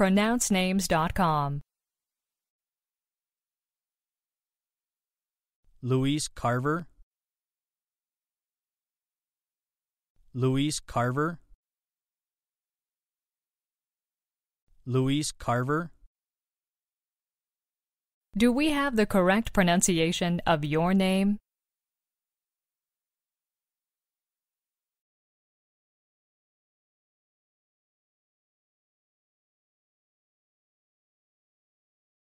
pronouncenames.com. Louise Carver Louise Carver Louise Carver Do we have the correct pronunciation of your name?